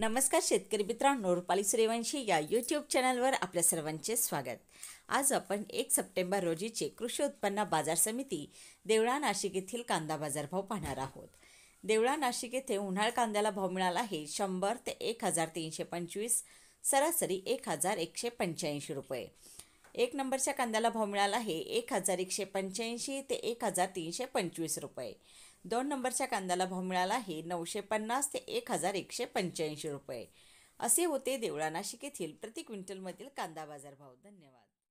नमस्कार शेतकरी मित्रांनो रुपाली सूर्यवंशी या यूट्यूब चॅनलवर आपल्या सर्वांचे स्वागत आज आपण एक सप्टेंबर रोजीचे कृषी उत्पन्न बाजार समिती देवळा नाशिक येथील कांदा बाजारभाव पाहणार आहोत देवळा नाशिक येथे उन्हाळ कांद्याला भाव मिळाला आहे शंभर ते एक हजार तीनशे पंचवीस सरासरी एक हजार एकशे पंच्याऐंशी रुपये एक नंबरच्या कांद्याला भाव मिळाला आहे एक हजार एकशे पंच्याऐंशी ते एक हजार तीनशे पंचवीस रुपये दोन नंबरच्या कांद्याला भाव मिळाला आहे नऊशे पन्नास ते एक हजार एकशे पंच्याऐंशी रुपये असे होते देवळा नाशिक येथील प्रति क्विंटलमधील कांदा बाजारभाव धन्यवाद